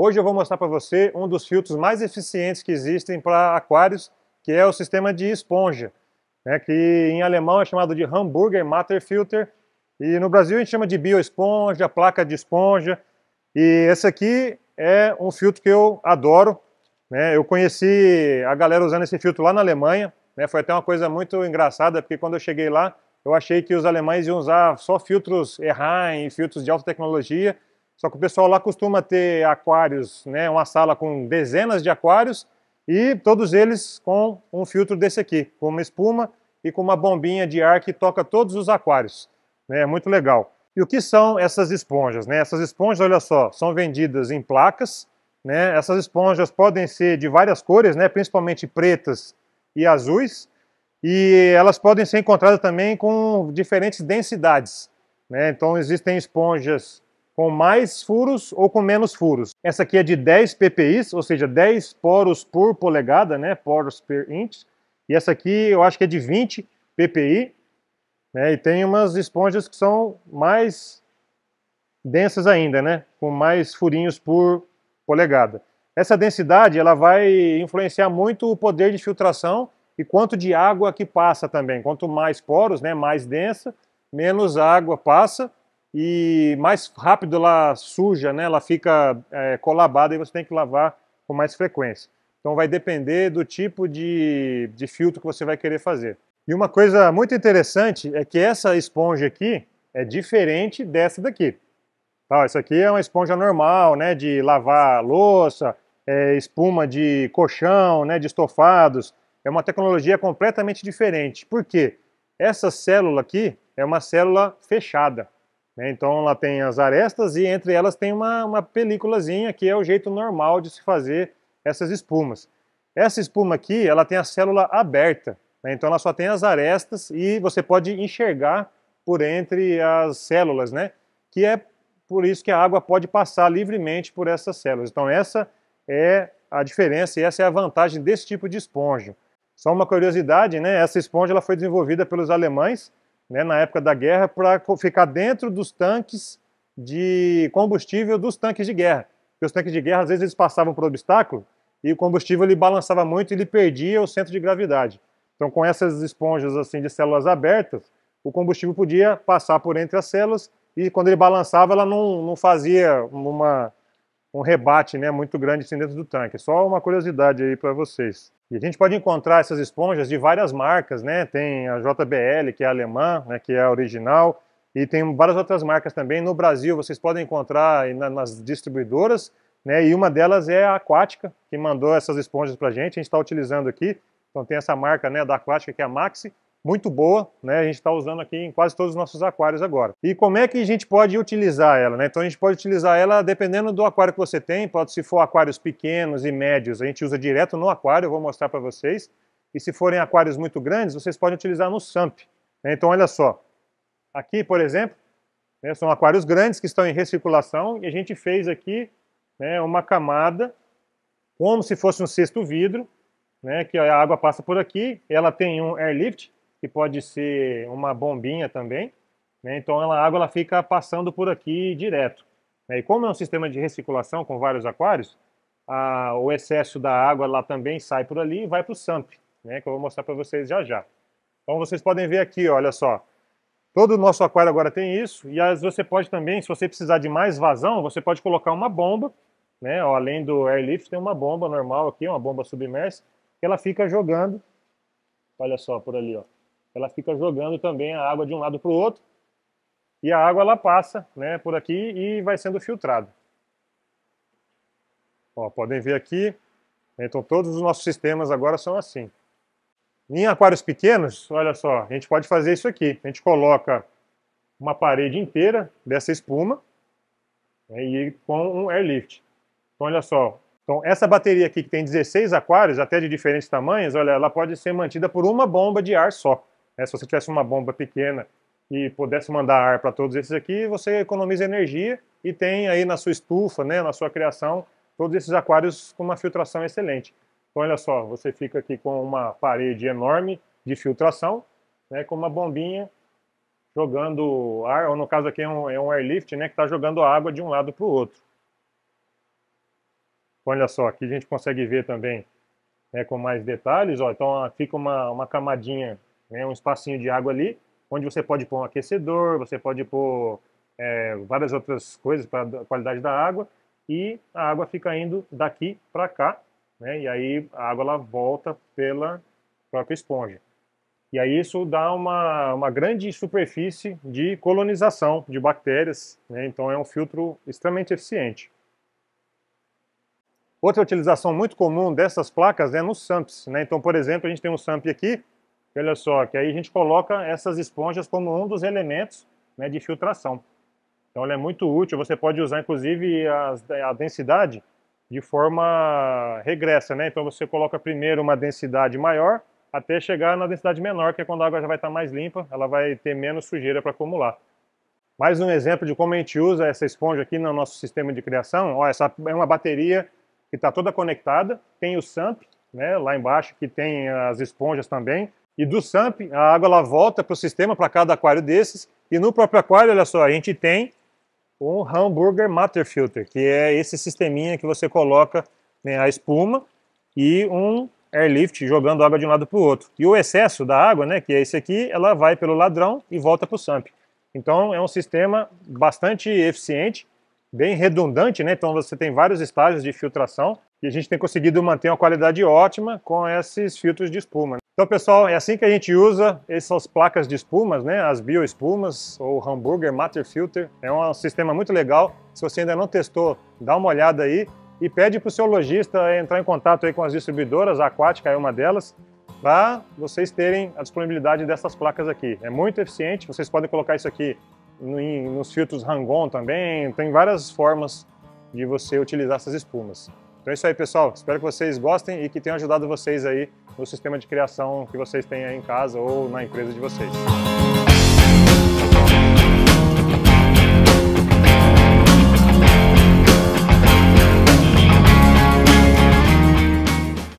Hoje eu vou mostrar para você um dos filtros mais eficientes que existem para aquários, que é o sistema de esponja, né, que em alemão é chamado de Hamburger Matter Filter e no Brasil a gente chama de bioesponja, placa de esponja, e esse aqui é um filtro que eu adoro, né, eu conheci a galera usando esse filtro lá na Alemanha, né, foi até uma coisa muito engraçada, porque quando eu cheguei lá, eu achei que os alemães iam usar só filtros Erheim, filtros de alta tecnologia, só que o pessoal lá costuma ter aquários, né, uma sala com dezenas de aquários e todos eles com um filtro desse aqui, com uma espuma e com uma bombinha de ar que toca todos os aquários. Né, é né, muito legal. E o que são essas esponjas? Né? Essas esponjas, olha só, são vendidas em placas. Né? Essas esponjas podem ser de várias cores, né? principalmente pretas e azuis. E elas podem ser encontradas também com diferentes densidades. Né? Então existem esponjas com mais furos ou com menos furos. Essa aqui é de 10 ppi, ou seja, 10 poros por polegada, né, poros per inch. E essa aqui eu acho que é de 20 ppi, né, e tem umas esponjas que são mais densas ainda, né, com mais furinhos por polegada. Essa densidade ela vai influenciar muito o poder de filtração e quanto de água que passa também. Quanto mais poros, né, mais densa, menos água passa e mais rápido ela suja, né? ela fica é, colabada e você tem que lavar com mais frequência. Então vai depender do tipo de, de filtro que você vai querer fazer. E uma coisa muito interessante é que essa esponja aqui é diferente dessa daqui. Tá, essa aqui é uma esponja normal, né, de lavar louça, é, espuma de colchão, né, de estofados. É uma tecnologia completamente diferente. Por quê? Essa célula aqui é uma célula fechada. Né? Então ela tem as arestas e entre elas tem uma, uma películazinha que é o jeito normal de se fazer essas espumas. Essa espuma aqui, ela tem a célula aberta, né? então ela só tem as arestas e você pode enxergar por entre as células, né? Que é por isso que a água pode passar livremente por essas células. Então essa é a diferença e essa é a vantagem desse tipo de esponja. Só uma curiosidade, né? Essa esponja ela foi desenvolvida pelos alemães né, na época da guerra para ficar dentro dos tanques de combustível dos tanques de guerra. Porque os tanques de guerra, às vezes, eles passavam por obstáculo e o combustível ele balançava muito e ele perdia o centro de gravidade. Então, com essas esponjas assim de células abertas, o combustível podia passar por entre as células e quando ele balançava, ela não, não fazia uma, um rebate né, muito grande assim, dentro do tanque. Só uma curiosidade aí para vocês. E a gente pode encontrar essas esponjas de várias marcas, né? Tem a JBL, que é alemã, né, que é a original, e tem várias outras marcas também. No Brasil, vocês podem encontrar nas distribuidoras, né? E uma delas é a Aquática, que mandou essas esponjas para a gente. A gente está utilizando aqui. Então tem essa marca né, da Aquática, que é a Maxi, muito boa, né? A gente está usando aqui em quase todos os nossos aquários agora. E como é que a gente pode utilizar ela, né? Então a gente pode utilizar ela dependendo do aquário que você tem, pode se for aquários pequenos e médios, a gente usa direto no aquário, eu vou mostrar para vocês. E se forem aquários muito grandes, vocês podem utilizar no SAMP. Né? Então olha só, aqui por exemplo, né, são aquários grandes que estão em recirculação e a gente fez aqui né, uma camada como se fosse um cesto vidro, né, que a água passa por aqui, ela tem um airlift, que pode ser uma bombinha também. Né? Então ela, a água ela fica passando por aqui direto. Né? E como é um sistema de reciclação com vários aquários, a, o excesso da água lá também sai por ali e vai para o SAMP, né? que eu vou mostrar para vocês já já. Então vocês podem ver aqui, olha só. Todo o nosso aquário agora tem isso, e as, você pode também, se você precisar de mais vazão, você pode colocar uma bomba, né? Ó, além do airlift, tem uma bomba normal aqui, uma bomba submersa, que ela fica jogando, olha só, por ali, ó ela fica jogando também a água de um lado para o outro e a água ela passa né, por aqui e vai sendo filtrada. Ó, podem ver aqui, né, então todos os nossos sistemas agora são assim. Em aquários pequenos, olha só, a gente pode fazer isso aqui. A gente coloca uma parede inteira dessa espuma né, e com um airlift. Então olha só, então essa bateria aqui que tem 16 aquários, até de diferentes tamanhos, olha, ela pode ser mantida por uma bomba de ar só. Né? Se você tivesse uma bomba pequena e pudesse mandar ar para todos esses aqui, você economiza energia e tem aí na sua estufa, né, na sua criação, todos esses aquários com uma filtração excelente. Então, olha só, você fica aqui com uma parede enorme de filtração, né, com uma bombinha jogando ar, ou no caso aqui é um, é um airlift, né, que está jogando água de um lado para o outro. Olha só, aqui a gente consegue ver também né, com mais detalhes, ó, então fica uma, uma camadinha né, um espacinho de água ali, onde você pode pôr um aquecedor, você pode pôr é, várias outras coisas para a qualidade da água, e a água fica indo daqui para cá, né, e aí a água ela volta pela própria esponja. E aí isso dá uma, uma grande superfície de colonização de bactérias, né, então é um filtro extremamente eficiente. Outra utilização muito comum dessas placas é nos SAMPs. Né? Então, por exemplo, a gente tem um SAMP aqui, que olha só, que aí a gente coloca essas esponjas como um dos elementos né, de filtração. Então ela é muito útil, você pode usar inclusive a, a densidade de forma regressa, né? Então você coloca primeiro uma densidade maior até chegar na densidade menor, que é quando a água já vai estar mais limpa, ela vai ter menos sujeira para acumular. Mais um exemplo de como a gente usa essa esponja aqui no nosso sistema de criação. Ó, essa é uma bateria que está toda conectada, tem o SAMP né, lá embaixo, que tem as esponjas também, e do SAMP, a água ela volta para o sistema, para cada aquário desses. E no próprio aquário, olha só, a gente tem um Hamburger Matter Filter, que é esse sisteminha que você coloca né, a espuma e um airlift jogando água de um lado para o outro. E o excesso da água, né, que é esse aqui, ela vai pelo ladrão e volta para o SAMP. Então é um sistema bastante eficiente, bem redundante, né? então você tem vários estágios de filtração e a gente tem conseguido manter uma qualidade ótima com esses filtros de espuma. Né? Então, pessoal, é assim que a gente usa essas placas de espumas, né? As bioespumas ou Hamburger Matter Filter. É um sistema muito legal. Se você ainda não testou, dá uma olhada aí e pede para o seu lojista entrar em contato aí com as distribuidoras, a Aquática é uma delas, para vocês terem a disponibilidade dessas placas aqui. É muito eficiente, vocês podem colocar isso aqui nos filtros Rangon também, tem várias formas de você utilizar essas espumas. Então é isso aí, pessoal. Espero que vocês gostem e que tenham ajudado vocês aí no sistema de criação que vocês têm aí em casa ou na empresa de vocês.